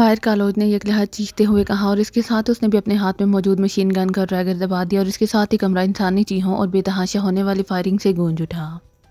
fire कालोज ने यकलहा चीखते हुए कहा और इसके साथ उसने भी अपने हाथ में मौजूद मशीन गन का ड्रैगर दबा दिया और इसके साथ ही कमरा इंसानी चीहों और बेतहाशा होने वाली फायरिंग से गूंज उठा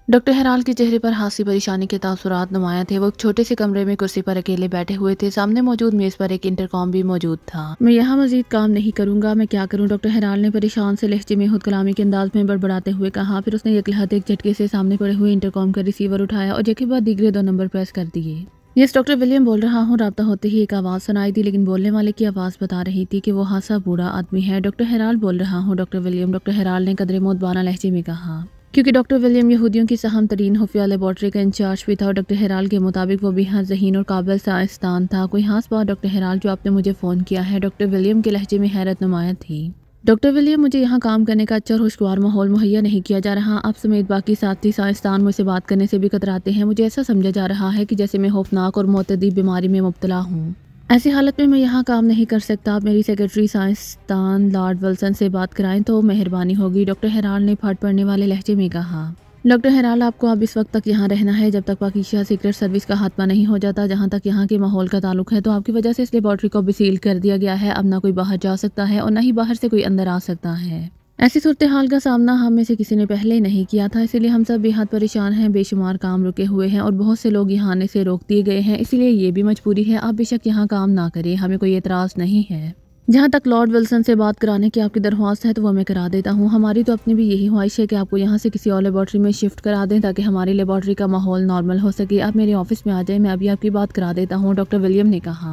डॉक्टर हराल के चेहरे पर हादसी परेशानी के तासुरात नुमाया थे वो एक छोटे से कमरे में कुर्सी पर अकेले बैठे हुए थे सामने मौजूद मेज पर एक इंटरकॉम भी मौजूद था मैं यहाँ मजीद काम नहीं करूंगा मैं क्या करूँ डॉक्टर हराल ने परेशान से लहजे में खुद कलामी के अंदाज में बड़बड़ाते हुए कहा फिर उसने लहत एक झटके से सामने पड़े हुए इंटरकॉम का रिसीवर उठाया और जगह बाद दीगरे दो नंबर प्रेस कर दिए यस डॉक्टर विलियम बोल रहा हूँ रबता होते ही एक आवाज़ सुनाई दी लेकिन बोलने वाले की आवाज़ बता रही थी कि वो हासा बूढ़ा आदमी है डॉक्टर हेराल बोल रहा हूँ डॉक्टर विलियम डॉक्टर हेराल ने कदरे मोतबाना लहजे में कहा क्योंकि डॉक्टर विलियम यहूदियों की सहम तरीन खुफिया लेबॉटरी का इंचार्ज भी था और डॉक्टर हेराल के मुताबिक वो बेहद जहीन और काबिल साइंसदान था कोई हाँ बात डॉक्टर हेराल जो आपने मुझे फ़ोन किया है डॉक्टर विलियम के लहजे में हैरत नुमाया थी डॉक्टर विलियम मुझे यहाँ काम करने का अच्छा और खुशगवार माहौल मुहैया नहीं किया जा रहा आप समेत बाकी साथी साइंसदान मुझसे बात करने से भी कतराते हैं मुझे ऐसा समझा जा रहा है कि जैसे मैं खौफनाक और मतदी बीमारी में मुबतला हूँ ऐसी हालत में मैं यहाँ काम नहीं कर सकता आप मेरी सेक्रेटरी साइंसदान लॉर्ड वल्सन से बात कराएं तो मेहरबानी होगी डॉक्टर हैरान ने फट पड़ने वाले लहजे में कहा डॉक्टर हैराल आपको अब इस वक्त तक यहाँ रहना है जब तक पाकिस्तान सीक्रेट सर्विस का हाथमा नहीं हो जाता जहाँ तक यहाँ के माहौल का ताल्लुक है तो आपकी वजह से इस लेबॉर्ट्री को भी सील कर दिया गया है अब ना कोई बाहर जा सकता है और ना ही बाहर से कोई अंदर आ सकता है ऐसी सूरत हाल का सामना हम में से किसी ने पहले नहीं किया था इसीलिए हम सब बेहद परेशान हैं बेशुमार काम रुके हुए हैं और बहुत से लोग यहाँ आने से रोक दिए गए हैं इसीलिए ये भी मजबूरी है आप बेशक यहाँ काम ना करें हमें कोई एतराज़ नहीं है जहाँ तक लॉर्ड विल्सन से बात कराने की आपकी दरख्वास्त है तो वह मैं करा देता हूँ हमारी तो अपनी भी यही ख्वाहिश है कि आपको यहाँ से किसी और लेबॉट्री में शिफ्ट करा दें ताकि हमारी लेबॉर्ट्री का माहौल नॉर्मल हो सके आप मेरे ऑफिस में आ जाएं मैं अभी आपकी बात करा देता हूँ डॉक्टर विलियम ने कहा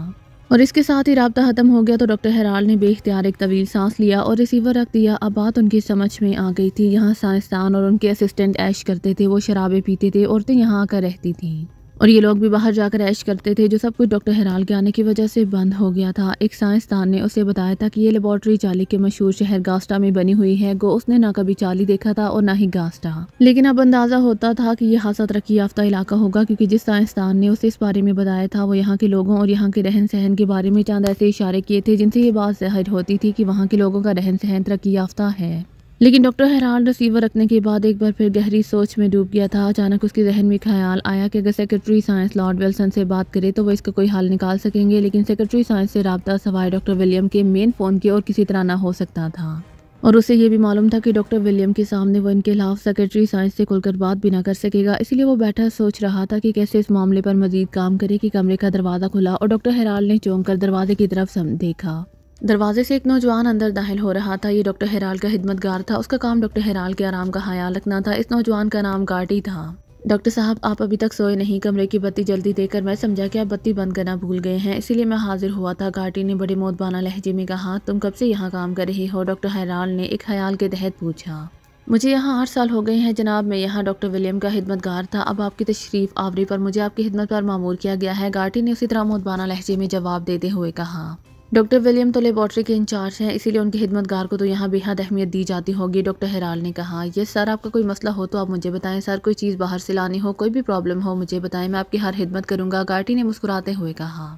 और इसके साथ ही रबता ख़त्म हो गया तो डॉक्टर हराल ने बेख्तियार एक तवील सांस लिया और रिसीवर रख दिया अब बात उनकी समझ में आ गई थी यहाँ साइंसदान और उनके असिस्टेंट ऐश करते थे वो शराबें पीते थे औरतें यहाँ आकर रहती थीं और ये लोग भी बाहर जाकर ऐश करते थे जो सब कुछ डॉक्टर हराल के आने की वजह से बंद हो गया था एक साइंसदान ने उसे बताया था कि ये लेबॉर्ट्री चाली के मशहूर शहर गास्टा में बनी हुई है गो उसने ना कभी चाली देखा था और ना ही गास्टा लेकिन अब अंदाजा होता था कि यह हादसा तरक्की याफ्ता इलाका होगा क्योंकि जिस साइंसदान ने उसे इस बारे में बताया था वो यहाँ के लोगों और यहाँ के रहन सहन के बारे में चांद ऐसे इशारे किए थे जिनसे ये बात जाहिर होती थी कि वहाँ के लोगों का रहन सहन तरक्की याफ्ता है लेकिन डॉक्टर हैरान रिसीवर रखने के बाद एक बार फिर गहरी सोच में डूब गया था अचानक उसके जहन में ख्याल आया कि अगर सेक्रेटरी साइंस लॉर्ड विल्सन से बात करे तो वो इसका कोई हाल निकाल सकेंगे लेकिन सेक्रेटरी साइंस से रबता सवाए डॉक्टर विलियम के मेन फ़ोन के और किसी तरह ना हो सकता था और उसे यह भी मालूम था कि डॉक्टर विलियम के सामने वो इनके खिलाफ सेक्रेटरी साइंस से खुलकर बात भी ना कर सकेगा इसलिए वो बैठा सोच रहा था कि कैसे इस मामले पर मजीद काम करे कि कमरे का दरवाज़ा खुला और डॉक्टर हैराल ने चौंक कर दरवाजे की तरफ देखा दरवाजे से एक नौजवान अंदर दाखिल हो रहा था ये डॉक्टर हेराल का खिदमतगार था उसका काम डॉक्टर हेराल के आराम का ख्याल रखना था इस नौजवान का नाम गार्डी था डॉक्टर साहब आप अभी तक सोए नहीं कमरे की बत्ती जल्दी देकर मैं समझा कि आप बत्ती बंद करना भूल गए हैं इसीलिए मैं हाजिर हुआ था घाटी ने बड़े मोतबाना लहजे में कहा तुम कब से यहाँ काम कर रहे हो डॉक्टर हैराल ने एक ख्याल के तहत पूछा मुझे यहाँ आठ साल हो गए हैं जनाब मैं यहाँ डॉक्टर विलियम का खिदमतगार था अब आपकी तशरीफ़ आवरी पर मुझे आपकी खिदमत पर मामूर किया गया है गार्टी ने उसी तरह मोतबाना लहजे में जवाब देते हुए कहा डॉक्टर विलियम तो लेबॉर्ट्री के इंचार्ज हैं इसीलिए उनकी खिदमतगार को तो यहाँ बेहद अहमियत दी जाती होगी डॉक्टर हेराल ने कहा यह सर आपका कोई मसला हो तो आप मुझे बताएं सर कोई चीज़ बाहर से लानी हो कोई भी प्रॉब्लम हो मुझे बताएं मैं आपकी हर खिदमत करूँगा गार्टी ने मुस्कुराते हुए कहा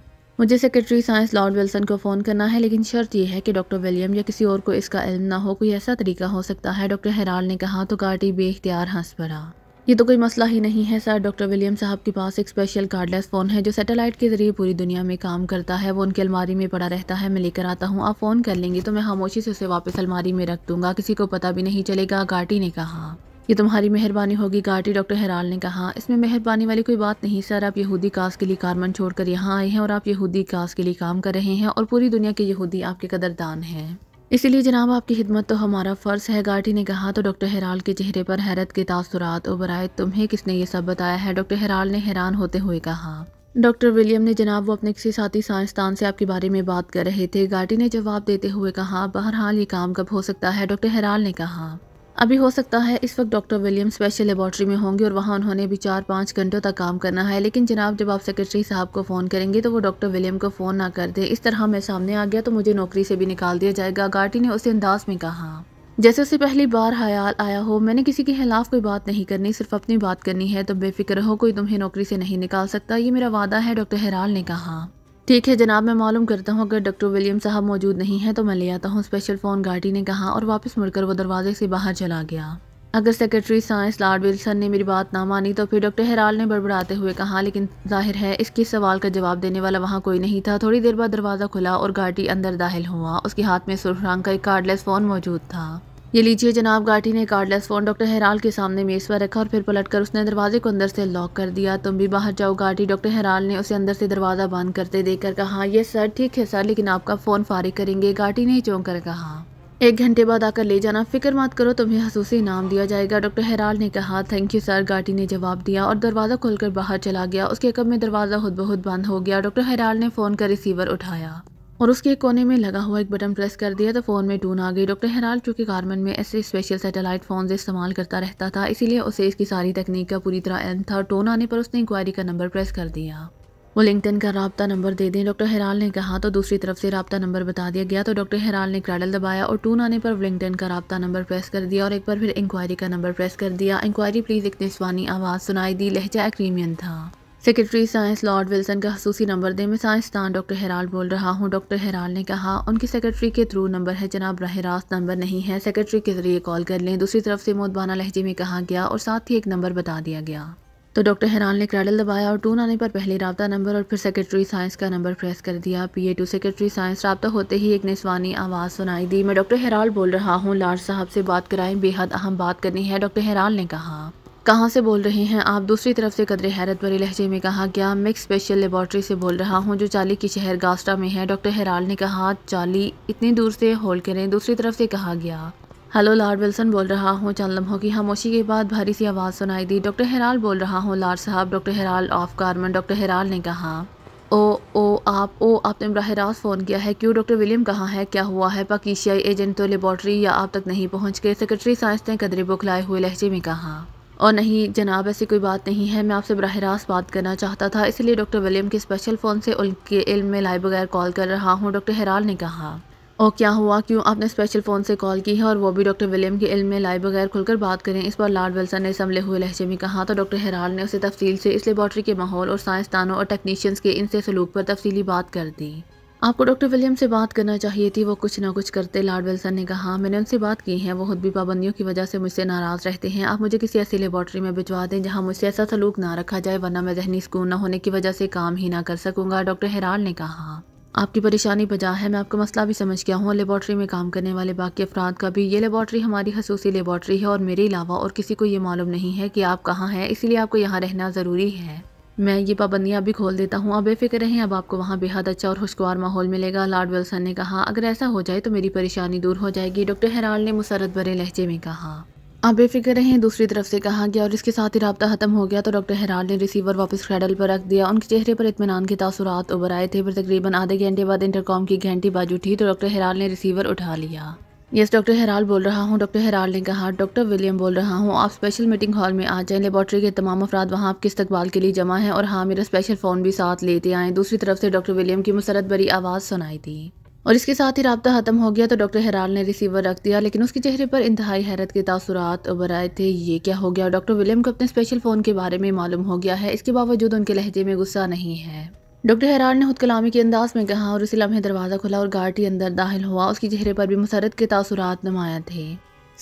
मुझे सेक्रेटरी साइंस लॉर्ड विल्सन को फ़ोन करना है लेकिन शर्त यह है कि डॉक्टर विलियम या किसी और को इसका इल्म ना हो कोई ऐसा तरीका हो सकता है डॉक्टर हेराल ने कहा तो गार्टी बेख्तियार हंस पड़ा ये तो कोई मसला ही नहीं है सर डॉक्टर विलियम साहब के पास एक स्पेशल कार्डलेस फ़ोन है जो सैटेलाइट के ज़रिए पूरी दुनिया में काम करता है वो उनके अलमारी में पड़ा रहता है मैं लेकर आता हूँ आप फ़ोन कर लेंगे तो मैं खामोशी से उसे वापस अलमारी में रख दूंगा किसी को पता भी नहीं चलेगा गाटी ने कहा ये तुम्हारी मेहरबानी होगी गार्टी डॉक्टर हेराल ने कहा इसमें मेहरबानी वाली कोई बात नहीं सर आप यहूदी कास के लिए कारमन छोड़कर यहाँ आए हैं और आप यहूदी कास के लिए काम कर रहे हैं और पूरी दुनिया के यहूदी आपके कदरदान हैं इसीलिए जनाब आपकी खिदमत तो हमारा फ़र्ज है गार्टी ने कहा तो डॉक्टर हेराल के चेहरे पर हैरत के तासरात उबर आए तुम्हें किसने ये सब बताया है डॉक्टर हेराल ने हैरान होते हुए कहा डॉक्टर विलियम ने जनाब वो अपने किसी साथी साइंसदान से आपके बारे में बात कर रहे थे गार्टी ने जवाब देते हुए कहा बहरहाल ये काम कब हो सकता है डॉक्टर हेराल ने कहा अभी हो सकता है इस वक्त डॉक्टर विलियम स्पेशल लेबॉर्ट्री में होंगे और वहाँ उन्होंने भी चार पाँच घंटों तक काम करना है लेकिन जनाब जब आप सेक्रेटरी साहब को फ़ोन करेंगे तो वो डॉक्टर विलियम को फ़ोन ना कर दे इस तरह मैं सामने आ गया तो मुझे नौकरी से भी निकाल दिया जाएगा गार्टी ने उसे अंदाज में कहा जैसे उसे पहली बार हयाल आया हो मैंने किसी के खिलाफ कोई बात नहीं करनी सिर्फ अपनी बात करनी है तो बेफिक्र हो कोई तुम्हें नौकरी से नहीं निकाल सकता ये मेरा वादा है डॉक्टर हेराल ने कहा ठीक है जनाब मैं मालूम करता हूँ अगर डॉक्टर विलियम साहब मौजूद नहीं है तो मैं ले आता हूँ स्पेशल फ़ोन गार्डी ने कहा और वापस मुड़कर वो दरवाजे से बाहर चला गया अगर सेक्रेटरी साइंस लॉर्ड विल्सन ने मेरी बात ना मानी तो फिर डॉक्टर हेराल ने बड़बड़ाते हुए कहा लेकिन जाहिर है इसके सवाल का जवाब देने वाला वहाँ कोई नहीं था थोड़ी देर बाद दरवाज़ा खुला और गार्डी अंदर दाखिल हुआ उसके हाथ में सुरफ रंग का एक कार्डलेस फ़ोन मौजूद था ये लीजिए जनाब गाठी ने कार्डलेस फ़ोन डॉक्टर हराल के सामने मेज़ पर रखा और फिर पलटकर उसने दरवाजे को अंदर से लॉक कर दिया तुम भी बाहर जाओ गाठी डॉक्टर हेराल ने उसे अंदर से दरवाज़ा बंद करते देखकर कहा यह सर ठीक है सर लेकिन आपका फ़ोन फारिग करेंगे गाठी ने चौंक कर कहा एक घंटे बाद आकर ले जाना फिक्र मत करो तुम्हें हसूसी इनाम दिया जाएगा डॉक्टर हैराल ने कहा थैंक यू सर गाटी ने जवाब दिया और दरवाज़ा खोलकर बाहर चला गया उसके कब में दरवाज़ा खुद बहुत बंद हो गया डॉक्टर हैराल ने फ़ोन का रिसीवर उठाया और उसके कोने में लगा हुआ एक बटन प्रेस कर दिया तो फ़ोन में टून आ गई डॉक्टर हेराल्ड चूँकि गारमेंट में ऐसे स्पेशल सैटेलाइट फ़ोन इस्तेमाल करता रहता था इसीलिए उसे इसकी सारी तकनीक का पूरी तरह एन था टोन आने पर उसने इंक्वायरी का नंबर प्रेस कर दिया लिंकटन का रबता नंबर दे दें डॉक्टर हेराल ने कहा तो दूसरी तरफ से रबता नंबर बता दिया गया तो डॉक्टर हेराल ने क्रैडल दबाया और टून आने पर लिंकटन का रबता नंबर प्रेस कर दिया और एक बार फिर इंक्वायरी का नंबर प्रेस कर दिया इंक्वायरी प्लीज़ एक निस्वानी आवाज़ सुनाई दी लहजा एक्रीमियन था सेक्रेटरी साइंस लॉर्ड विल्सन का खसूसी नंबर दें मैं साइंसदान डॉक्टर हेराल बोल रहा हूं डॉक्टर हेराल ने कहा उनकी सेक्रेटरी के थ्रू नंबर है जनाब बरह रास्त नंबर नहीं है सेक्रेटरी के ज़रिए कॉल कर लें दूसरी तरफ से मोदबाना लहजे में कहा गया और साथ ही एक नंबर बता दिया गया तो डॉक्टर हेराल ने क्रैडल दबाया और टून आने पर पहले रबता नंबर और फिर सेक्रेटरी साइंस का नंबर प्रेस कर दिया P A to secretary science रबता होते ही एक निस्वानी आवाज़ सुनाई दी मैं डॉक्टर हेराल बोल रहा हूँ लार्ज साहब से बात कराएं बेहद अहम बात करनी है डॉक्टर हेराल ने कहा कहाँ से बोल रहे हैं आप दूसरी तरफ से कदरे हैरत भरे लहजे में कहा गया मिक्स स्पेशल लेबॉर्ट्री से बोल रहा हूँ जो चाली के शहर गास्टा में है डॉक्टर हेराल ने कहा चाली इतनी दूर से होल्ड करें दूसरी तरफ से कहा गया हेलो लार्ड विल्सन बोल रहा हूँ चंद लम्हों की खामोशी के बाद भारी सी आवाज़ सुनाई दी डॉक्टर हेराल बोल रहा हूँ लार्ड साहब doctor Harold of Carman doctor Harold ने कहा ओ ओ आप ओ आपने बरह रास्त फ़ोन किया है क्यों डॉक्टर विलियम कहाँ है क्या हुआ है पाकिशियाई एजेंट तो लेबॉर्ट्री या आप तक नहीं पहुँच गए सेक्रेटरी साइंस ने कदरे बुखलाए हुए लहजे में कहा और नहीं जनाब ऐसी कोई बात नहीं है मैं आपसे बरह रास्त बात करना चाहता था इसलिए डॉक्टर विलियम के स्पेशल फ़ोन से उनके इल्म में लाए बगैर कॉल कर रहा हूँ डॉक्टर हराल ने कहा और क्या हुआ क्यों आपने स्पेशल फ़ोन से कॉल की है और वो भी डॉक्टर विलियम के इल्म में लाए बगैर खुलकर बात करें इस बार लार्ड वेल्सन ने संभले हुए लहजे में कहा तो डॉक्टर हराल ने उसे तफसील से इस लेबॉर्ट्री के माहौल और साइंसदानों और टेक्नीशियंस के इनसे सलूक पर तफसली बात कर दी आपको डॉक्टर विलियम से बात करना चाहिए थी वो कुछ ना कुछ करते लॉर्ड विल्सन ने कहा मैंने उनसे बात की है वो खुद भी पाबंदियों की वजह से मुझसे नाराज़ रहते हैं आप मुझे किसी ऐसी लेबॉर्ट्री में भिजवा दें जहाँ मुझसे ऐसा सलूक ना रखा जाए वरना मैं जहनी सुकून न होने की वजह से काम ही ना कर सकूँगा डॉक्टर हेराल ने कहा आपकी परेशानी बजा है मैं आपका मसला भी समझ गया हूँ लेबॉर्ट्री में काम करने वाले बाकी अफराद का भी ये लेबॉर्ट्री हमारी खसूसी लेबॉर्ट्री है और मेरे अलावा और किसी को ये मालूम नहीं है कि आप कहाँ हैं इसलिए आपको यहाँ रहना ज़रूरी है मैं ये पाबंदियाँ भी खोल देता हूँ आप बेफिक्र रहें अब आपको वहाँ बेहद अच्छा और खुशगवार माहौल मिलेगा लॉर्ड विल्सन ने कहा अगर ऐसा हो जाए तो मेरी परेशानी दूर हो जाएगी डॉक्टर हेराल्ड ने मुसरत भरे लहजे में कहा आप बेफिक्र रहें दूसरी तरफ से कहा गया और इसके साथ ही रबता ख़त्म हो गया तो डॉक्टर हेराल्ड ने रिसीवर वापस खैडल पर रख दिया उनके चेहरे पर इतमान के तासुरात उभर आए थे पर तकरीबन आधे घंटे बाद इंटरकॉम की घंटी बाजू उठी तो डॉक्टर हेराल ने रिसीवर उठा लिया यस डॉक्टर हेराल बोल रहा हूँ डॉक्टर हेराल ने कहा डॉक्टर विलियम बोल रहा हूँ आप स्पेशल मीटिंग हॉल में आ जाएं लेबॉर्ट्री के तमाम अफराद वहाँ आपके इस्तकबाल के लिए जमा हैं और हाँ मेरा स्पेशल फ़ोन भी साथ लेते आएँ दूसरी तरफ से डॉक्टर विलियम की मुसरत भरी आवाज़ सुनाई थी और इसके साथ ही रबता ख़त्म हो गया तो डॉक्टर हेराल ने रिसीवर रख दिया लेकिन उसके चेहरे पर इंतहाई हैरत के तासुरात उभर आए थे ये क्या हो गया डॉक्टर विलियम को अपने स्पेशल फ़ोन के बारे में मालूम हो गया है इसके बावजूद उनके लहजे में गुस्सा नहीं है डॉक्टर हैरान ने खुद कलामी के अंदाज में कहा और उसी लम्हे दरवाज़ा खुला और गार्टी अंदर दाखिल हुआ उसके चेहरे पर भी मुसरत के तासुरात नुमाया थे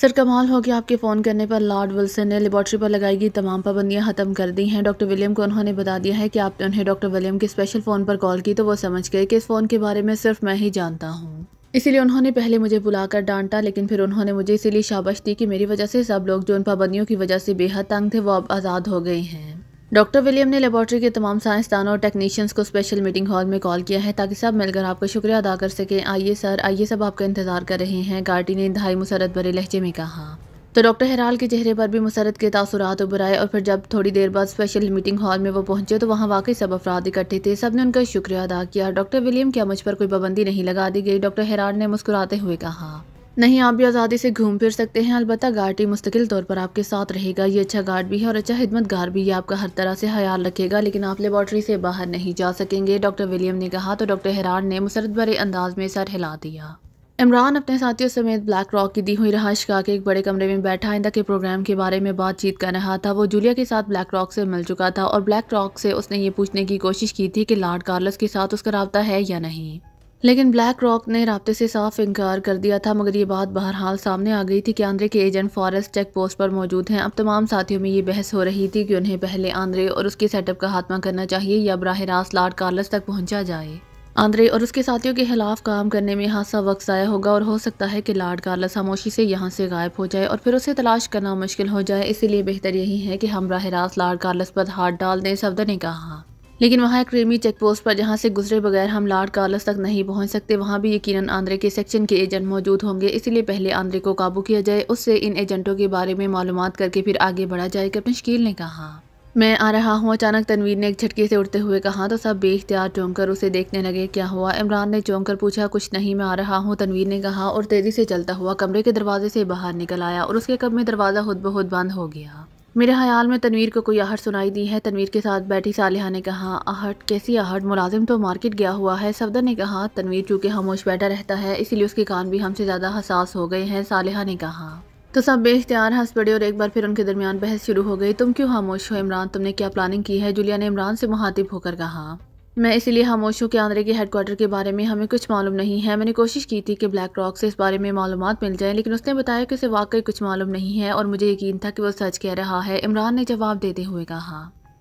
सर कमाल हो कि आपके फ़ोन करने पर लॉर्ड विल्सन ने लेबॉर्ट्री पर लगाई गई तमाम पाबंदियां ख़त्म कर दी हैं डॉक्टर विलियम को उन्होंने बता दिया है कि आपने उन्हें डॉक्टर विलियम के स्पेशल फ़ोन पर कॉल की तो वो समझ गए कि इस फ़ोन के बारे में सिर्फ मैं ही जानता हूँ इसीलिए उन्होंने पहले मुझे बुलाकर डांटा लेकिन फिर उन्होंने मुझे इसीलिए शाबाश दी कि मेरी वजह से सब लोग जो उन पाबंदियों की वजह से बेहद तंग थे वो अब आज़ाद हो गए हैं डॉक्टर विलियम ने लेबॉर्ट्री के तमाम साइंसदानों और टेक्नीशियंस को स्पेशल मीटिंग हॉल में कॉल किया है ताकि सब मिलकर आपका शुक्रिया अदा कर सकें आइए सर आइए सब आपका इंतज़ार कर रहे हैं गार्डी ने इंतहाई मुसरत भरे लहजे में कहा तो डॉक्टर हराल के चेहरे पर भी मुसरत के तासुरात उभर आए और फिर जब थोड़ी देर बाद स्पेशल मीटिंग हॉल में वो पहुंचे तो वहाँ वाकई सब अफराद इकट्ठे थे सब ने उनका शुक्रिया अदा किया डॉक्टर विलियम क्या मुझ पर कोई पाबंदी नहीं लगा दी गई डॉक्टर हराल ने मुस्कुराते हुए कहा नहीं आप भी आज़ादी से घूम फिर सकते हैं अलबत् गार्ड ही मुस्तकिल तौर पर आपके साथ रहेगा ये अच्छा गार्ड भी है और अच्छा गार भी है आपका हर तरह से ख्याल रखेगा लेकिन आप लेबॉर्ट्री से बाहर नहीं जा सकेंगे डॉक्टर विलियम ने कहा तो डॉक्टर हैरान ने मुसरत भरे अंदाज में सर हिला दिया इमरान अपने साथियों समेत ब्लैक रॉक की दी हुई रहाइश का के एक बड़े कमरे में बैठा आइंदा के प्रोग्राम के बारे में बातचीत कर रहा था वो जूलिया के साथ ब्लैक रॉक से मिल चुका था और ब्लैक रॉक से उसने ये पूछने की कोशिश की थी कि लॉर्ड कार्लस के साथ उसका रबता है या नहीं लेकिन ब्लैक रॉक ने रबते से साफ इनकार कर दिया था मगर ये बात बहरहाल सामने आ गई थी कि आंद्रे के एजेंट फॉरेस्ट चेक पोस्ट पर मौजूद हैं अब तमाम साथियों में ये बहस हो रही थी कि उन्हें पहले आंद्रे और उसके सेटअप का खात्मा करना चाहिए या बरह रास्त लाड कार्लस तक पहुंचा जाए आंद्रे और उसके साथियों के खिलाफ काम करने में हादसा वक्त ज़ाया होगा और हो सकता है कि लाड कार्लस खामोशी से यहाँ से गायब हो जाए और फिर उसे तलाश करना मुश्किल हो जाए इसीलिए बेहतर यही है कि हम बरह रास्त लाड कार्लस पर हाथ डाल दें सफदर ने कहा लेकिन वहाँ एक रेमी चेक पोस्ट पर जहाँ से गुजरे बगैर हम लार्ड कार्लस तक नहीं पहुँच सकते वहाँ भी यकीनन आंध्रे के सेक्शन के एजेंट मौजूद होंगे इसलिए पहले आंध्रे को काबू किया जाए उससे इन एजेंटों के बारे में मालूम करके फिर आगे बढ़ा जाए कैप्टन शकील ने कहा मैं आ रहा हूँ अचानक तनवीर ने एक झटके से उड़ते हुए कहा तो सब बेख्तियार चौंक कर उसे देखने लगे क्या हुआ इमरान ने चौंक कर पूछा कुछ नहीं मैं आ रहा हूँ तनवीर ने कहा और तेज़ी से चलता हुआ कमरे के दरवाजे से बाहर निकल आया और उसके कब में दरवाज़ा खुद बहुत बंद हो गया मेरे ख्याल में तनवीर को कोई आहट सुनाई दी है तनवीर के साथ बैठी सालिहा ने कहा आहट कैसी आहट मुलाजिम तो मार्केट गया हुआ है सफदर ने कहा तनवीर चूँकि खामोश बैठा रहता है इसीलिए उसके कान भी हमसे ज़्यादा हसास हो गए हैं सालिहा ने कहा तो सब बेख्तियार हंस पड़े और एक बार फिर उनके दरमियान बहस शुरू हो गई तुम क्यों खामोश हो इमरान तुमने क्या प्लानिंग की है जुलिया ने इमरान से मुहातिब होकर कहा मैं इसलिए खामोशों के आंद्रे के क्वार्टर के बारे में हमें कुछ मालूम नहीं है मैंने कोशिश की थी कि ब्लैक रॉक से इस बारे में मालूम मिल जाए लेकिन उसने बताया कि उसे वाकई कुछ मालूम नहीं है और मुझे यकीन था कि वो सच कह रहा है इमरान ने जवाब देते हुए कहा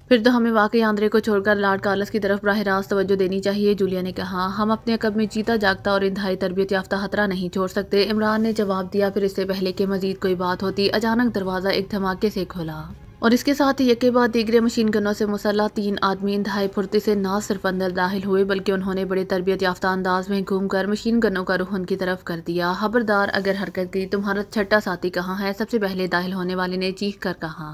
फिर तो हमें वाकई आंद्रे को छोड़कर लॉर्ड कार्लस की तरफ बरह रास्त तवज्जो देनी चाहिए जूलिया ने कहा हम अपने अकब में जीता जागता और इंतहाई तरबियत याफ्ता खतरा नहीं छोड़ सकते इमरान ने जवाब दिया फिर इससे पहले कि मजीद कोई बात होती अचानक दरवाज़ा एक धमाके से खुला और इसके साथ ही यके बाद दीगरे मशीन गनों से मुसल्ला तीन आदमी इंतहाई फुर्ती से ना सिर्फ अंदर दाखिल हुए बल्कि उन्होंने बड़े तरबियत याफ्ता अंदाज में घूम कर मशीन गनों का रुख उनकी तरफ कर दिया खबरदार अगर हरकत गई तुम्हारा छठा साथी कहाँ है सबसे पहले दाखिल होने वाले ने चीख कर कहा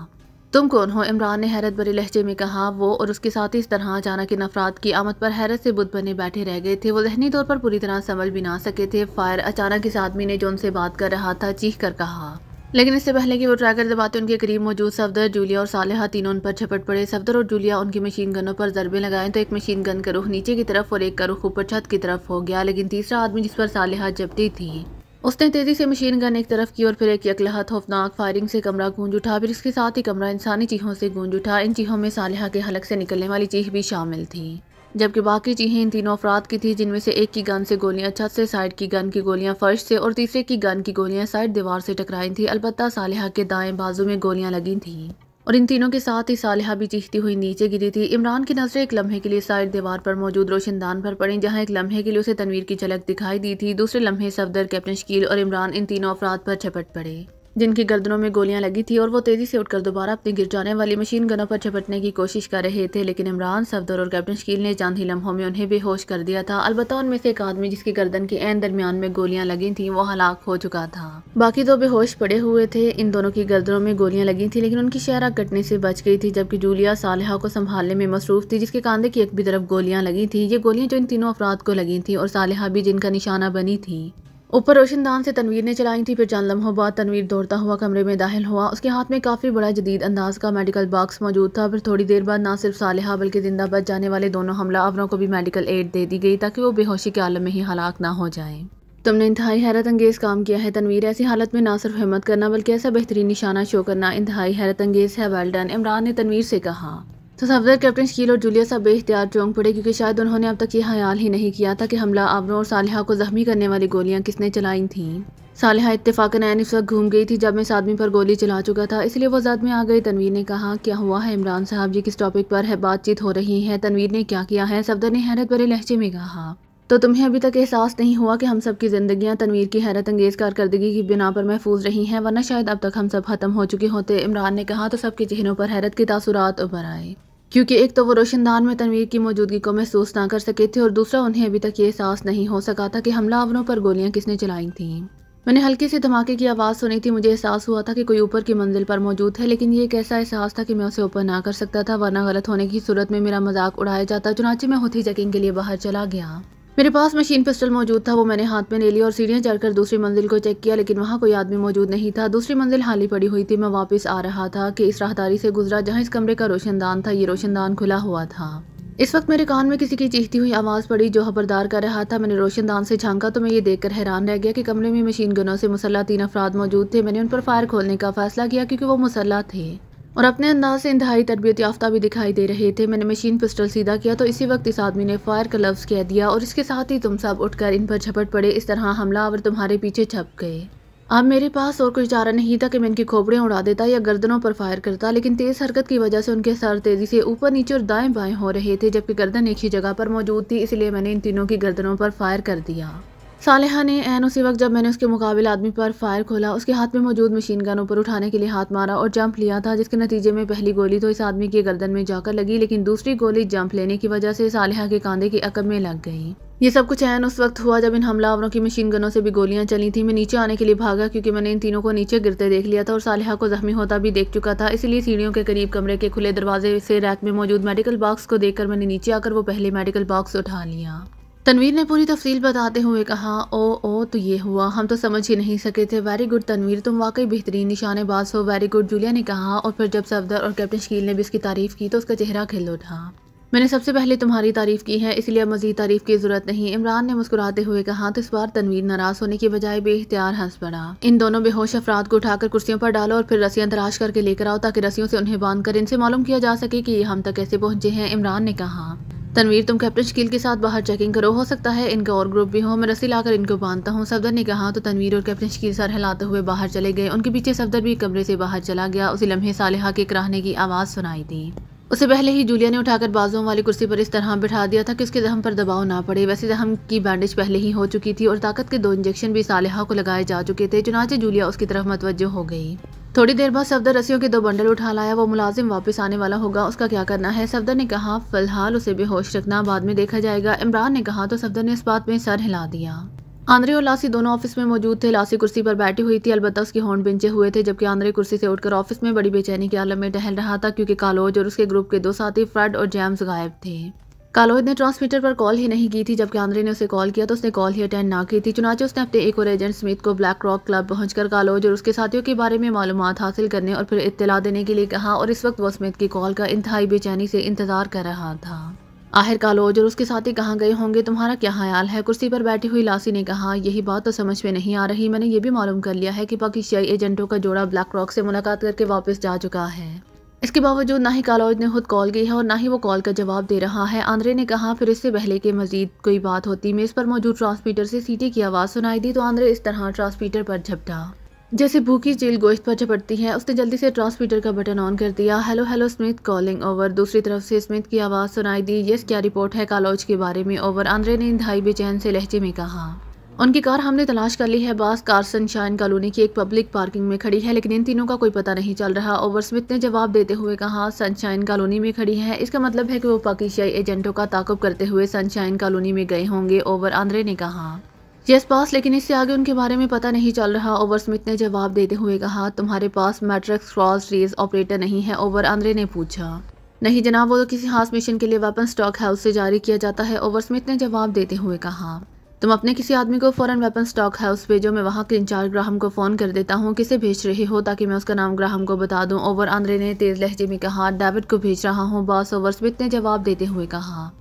तुम कौन हो इमरान ने हैरत भरे लहजे में कहा वो और उसके साथ इस तरह अचानक इन अफराद की आमद पर हैरत से बुद्ध बने बैठे रह गए थे वो जहनी तौर पर पूरी तरह समझ भी ना सके थे फायर अचानक इस आदमी ने जो उनसे बात कर रहा था चीख कर कहा लेकिन इससे पहले कि वो ट्रैकर दबाते उनके करीब मौजूद सफदर जूलिया और सालहा तीनों उन पर छपट पड़े सफदर और जूलिया उनकी मशीन गनों पर जरबे लगाएं तो एक मशीन गन का रुख नीचे की तरफ और एक का रुख ऊपर छत की तरफ हो गया लेकिन तीसरा आदमी जिस पर सालहा जपती थी उसने तेजी से मशीन गन एक तरफ की और फिर एक यकलहा खौफनाक फायरिंग से कमरा गूंज उठा फिर इसके साथ ही कमरा इंसानी चीहों से गूंज उठा इन चीहों में साल के हलक से निकलने वाली चीह भी शामिल थी जबकि बाकी चीहे इन तीनों अफराद की थी जिनमें से एक की गन से गोलियां छत से साइड की गन की गोलियां फर्श से और तीसरे की गन की गोलियां साइड दीवार से टकराई थी अलबत् सालिहा के दाएं बाजू में गोलियां लगी थी और इन तीनों के साथ ही सालिहा भी चीखती हुई नीचे गिरी थी इमरान की नजरें एक लम्हे के लिए साइड दीवार पर मौजूद रोशनदान पर पड़ी जहां एक लम्हे के लिए उसे तनवीर की झलक दिखाई दी थी दूसरे लम्हे सफदर कैप्टन शकील और इमरान इन तीनों अफराद पर झपट पड़े जिनकी गर्दनों में गोलियां लगी थी और वो तेज़ी से उठकर दोबारा अपनी गिर जाने वाली मशीन गनों पर झपटने की कोशिश कर रहे थे लेकिन इमरान सफदर और कैप्टन शकील ने चांदी लम्हों में उन्हें बेहोश कर दिया था अलबत्त उनमें से एक आदमी जिसकी गर्दन के एन दरमियान में गोलियां लगी थी वो हलाक हो चुका था बाकी दो तो बेहोश पड़े हुए थे इन दोनों की गर्दनों में गोलियां लगी थी लेकिन उनकी शहरा कटने से बच गई थी जबकि जूलिया सालहा को संभालने में मसरूफ थी जिसके कांधे की एक भी तरफ गोलियां लगी थी ये गोलियां जो इन तीनों अफराद को लगी थी और सालहा भी जिनका निशाना बनी थी ऊपर रोशनदान से तनवीर ने चलाई थी फिर चंद लम्हों बाद तनवीर दौड़ता हुआ कमरे में दाखिल हुआ उसके हाथ में काफ़ी बड़ा जदीद अंदाज का मेडिकल बॉक्स मौजूद था फिर थोड़ी देर बाद ना सिर्फ सालिहा बल्कि जिंदा बच जाने वाले दोनों हमला अवरों को भी मेडिकल एड दे दी गई ताकि वो बेहोशी के आलम में ही हलाक ना हो जाए तुमने इंतहाई हैरत अंगेज़ काम किया है तनवीर ऐसी हालत में ना सिर्फ हिम्मत करना बल्कि ऐसा बेहतरीन निशाना शो करना इंतहाई हैरत अंगेज़ है वेल डन इमरान ने तनवीर से कहा तो सफदर कैप्टन शकील और जूलिया साहब बेख्तियार चौंक पड़े क्योंकि शायद उन्होंने अब तक ये ख्याल ही नहीं किया था कि हमला आवरों और साल को जख्मी करने वाली गोलियां किसने चलाई थीं साल इतफाक़न नैन इस वक्त घूम गई थी जब मैं इस आदमी पर गोली चला चुका था इसलिए वो जद में आ गई तनवीर ने कहा क्या हुआ है इमरान साहब जी किस टॉपिक पर है बातचीत हो रही है तनवीर ने क्या किया है सफदर ने हैरत भरे लहजे में कहा तो तुम्हें अभी तक एहसास नहीं हुआ कि हम सब की ज़िंदगियाँ तनवीर की हैरत अंगेज़ कारकर्दगी की बिना पर महफूज रही हैं वरना शायद अब तक हम सब ख़त्म हो चुके होते इमरान ने कहा तो सबके चेहरों पर हैरत के तासुरात उभर आए क्योंकि एक तो वो रोशनदान में तनवीर की मौजूदगी को महसूस ना कर सके थे और दूसरा उन्हें अभी तक ये एहसास नहीं हो सका था कि हमलावरों पर गोलियाँ किसने चलाई थी मैंने हल्के से धमाके की आवाज़ सुनी थी मुझे एहसास हुआ था कि कोई ऊपर की मंजिल पर मौजूद है लेकिन ये कैसा एहसास था कि मैं उसे ऊपर ना कर सकता था वरना गलत होने की सूरत में मेरा मजाक उड़ाया जाता चुनाचे मैं होती चेकिंग के लिए बाहर चला गया मेरे पास मशीन पिस्टल मौजूद था वो मैंने हाथ में ले लिया और सीढ़ियाँ चढ़कर दूसरी मंजिल को चेक किया लेकिन वहाँ कोई आदमी मौजूद नहीं था दूसरी मंजिल हाली पड़ी हुई थी मैं वापस आ रहा था कि इस राहदारी से गुजरा जहाँ इस कमरे का रोशनदान था ये रोशनदान खुला हुआ था इस वक्त मेरे कान में किसी की चीखती हुई आवाज़ पड़ी जो हबरदार कर रहा था मैंने रोशनदान से झांका तो मैं ये देखकर हैरान रह गया कि कमरे में मशीन गनों से मुसल्ला तीन अफराद मौजूद थे मैंने उन पर फायर खोलने का फैसला किया क्योंकि वो मुसल्ला थे और अपने अंदाज से इंतहाई तरबियत याफ्ता भी दिखाई दे रहे थे मैंने मशीन पिस्टल सीधा किया तो इसी वक्त इस आदमी ने फायर का लफ्ज़ कह दिया और इसके साथ ही तुम सब उठकर इन पर झपट पड़े इस तरह हमला और तुम्हारे पीछे छप गए अब मेरे पास और कोई चारा नहीं था कि मैं इनकी खोपड़ियाँ उड़ा देता या गर्दनों पर फायर करता लेकिन तेज़ हरकत की वजह से उनके सर तेज़ी से ऊपर नीचे और दाएं बाएं हो रहे थे जबकि गर्दन एक ही जगह पर मौजूद थी इसलिए मैंने इन तीनों की गर्दनों पर फायर कर दिया सालेहा ने एन उसी वक्त जब मैंने उसके मुकाबले आदमी पर फायर खोला उसके हाथ में मौजूद मशीन गन ऊपर उठाने के लिए हाथ मारा और जंप लिया था जिसके नतीजे में पहली गोली तो इस आदमी की गर्दन में जाकर लगी लेकिन दूसरी गोली जंप लेने की वजह से सालिहा के कांधे की अकब में लग गई ये सब कुछ ऐन उस वक्त हुआ जब इन हमलावरों की मशीन गनों से भी गोलियां चली थी मैं नीचे आने के लिए भागा क्योंकि मैंने इन तीनों को नीचे गिरते देख लिया था और सालिहा को जख्मी होता भी देख चुका था इसलिए सीढ़ियों के करीब कमरे के खुले दरवाजे से रैक में मौजूद मेडिकल बॉक्स को देखकर मैंने नीचे आकर वो पहले मेडिकल बॉक्स उठा लिया तनवीर ने पूरी तफसील बताते हुए कहा ओ ओ तो ये हुआ हम तो समझ ही नहीं सके थे वेरी गुड तनवीर तुम वाकई बेहतरीन निशानेबाज हो वेरी गुड जूलिया ने कहा और फिर जब सफदर और कैप्टन शकील ने भी इसकी तारीफ़ की तो उसका चेहरा खिल उठा मैंने सबसे पहले तुम्हारी तारीफ़ की है इसलिए मज़ीद तारीफ़ की ज़रूरत नहीं इमरान ने मुस्कुराते हुए कहा तो इस बार तनवीर नाराज़ होने की बजाय बेहतियार हंस पड़ा इन दोनों बेहोश अफराद को उठाकर कुर्सियों पर डालो और फिर रस्सियां तराश करके लेकर आओ ताकि रस्सियों से उन्हें बांध कर इनसे मालूम किया जा सके की ये हम तक कैसे पहुंचे हैं इमरान ने कहा तनवीर तुम कैप्टन शकील के साथ बाहर चेकिंग करो हो सकता है इनका और ग्रुप भी हो मैं रस्सी लाकर इनको बांधता हूँ सफदर ने कहा तो तनवीर और कैप्टन शकील सर हिलाते हुए बाहर चले गए उनके पीछे सफदर भी कमरे से बाहर चला गया उसी लम्हे सालिहा के कराहने की आवाज़ सुनाई दी उसे पहले ही जूलिया ने उठाकर बाजुओं वाली कुर्सी पर इस तरह बिठा दिया था कि उसके जहम पर दबाव ना पड़े वैसे जहम की बैंडेज पहले ही हो चुकी थी और ताकत के दो इंजेक्शन भी सालिहा को लगाए जा चुके थे चुनाचे जूलिया उसकी तरफ मतवजो हो गई थोड़ी देर बाद सफदर रस्सियों के दो बंडल उठा लाया वो मुलाजिम वापस आने वाला होगा उसका क्या करना है सफदर ने कहा फिलहाल उसे बेहोश रखना बाद में देखा जाएगा इमरान ने कहा तो सफदर ने इस बात में सर हिला दिया आंद्रे और लासी दोनों ऑफिस में मौजूद थे लासी कुर्सी पर बैठी हुई थी अलबत्त उसके हॉर्न बिंचे हुए थे जबकि आंद्रे कुर्सी से उठकर ऑफिस में बड़ी बेचैनी के आलम में टहल रहा था क्योंकि कालोज और उसके ग्रुप के दो साथी फ्रेड और जैम्स गायब थे कालोज ने ट्रांसमीटर पर कॉल ही नहीं की थी जबकि आंद्रे ने उसे कॉल किया तो उसने कॉल ही अटेंड ना की थी चुनाचे उसने अपने एक और एजेंट स्मिथ को ब्लैक रॉक क्लब पहुंचकर कालोज और उसके साथियों के बारे में मालूम हासिल करने और फिर इतला देने के लिए कहा और इस वक्त वो स्मिथ की कॉल का इंतहाई बेचैनी से इंतजार कर रहा था आहिर कालोज और उसके साथी कहाँ गए होंगे तुम्हारा क्या ख्याल है कुर्सी पर बैठी हुई लासी ने कहा यही बात तो समझ में नहीं आ रही मैंने ये भी मालूम कर लिया है कि पाकिस्तानी एजेंटों का जोड़ा ब्लैक रॉक से मुलाकात करके वापस जा चुका है इसके बावजूद ना ही कालोज ने खुद कॉल की है और ना ही वो कॉल का जवाब दे रहा है आंद्रे ने कहा फिर इससे पहले के मजीद कोई बात होती मेज़ पर मौजूद ट्रांसमीटर से सीटी की आवाज़ सुनाई दी तो आंद्रे इस तरह ट्रांसमीटर पर झपटा जैसे भूखी चील गोश्त पर झपटती है उसने जल्दी से ट्रांसमीटर का बटन ऑन कर दिया hello hello Smith calling over दूसरी तरफ से स्मिथ की आवाज़ सुनाई दी यस क्या रिपोर्ट है कालोज के बारे में ओवर आंद्रे ने ढाई बेचैन से लहजे में कहा उनकी कार हमने तलाश कर ली है बास कार सनशाइन कॉलोनी की एक पब्लिक पार्किंग में खड़ी है लेकिन इन तीनों का कोई पता नहीं चल रहा ओवर स्मिथ ने जवाब देते हुए कहा सनशाइन कॉलोनी में खड़ी है इसका मतलब है कि वो पाकिस्तानी एजेंटों का ताकुब करते हुए सनशाइन कॉलोनी में गए होंगे ओवर आंद्रे ने कहा यस पास लेकिन इससे आगे उनके बारे में पता नहीं चल रहा ओवर स्मिथ ने जवाब देते हुए कहा तुम्हारे पास मैट्रिक्स क्रॉस रेस ऑपरेटर नहीं है ओवर आंद्रे ने पूछा नहीं जनाब वो तो किसी खास मिशन के लिए वेपन स्टॉक हाउस से जारी किया जाता है ओवर स्मिथ ने जवाब देते हुए कहा तुम अपने किसी आदमी को फ़ौरन वेपन स्टॉक हाउस भेजो मैं वहाँ के इंचार्ज ग्राहम को फ़ोन कर देता हूँ किसे भेज रहे हो ताकि मैं उसका नाम ग्राहम को बता दूँ ओवर आंद्रे ने तेज़ लहजे में कहा डेविड को भेज रहा हूँ बॉस ओवर स्मिथ ने जवाब देते हुए कहा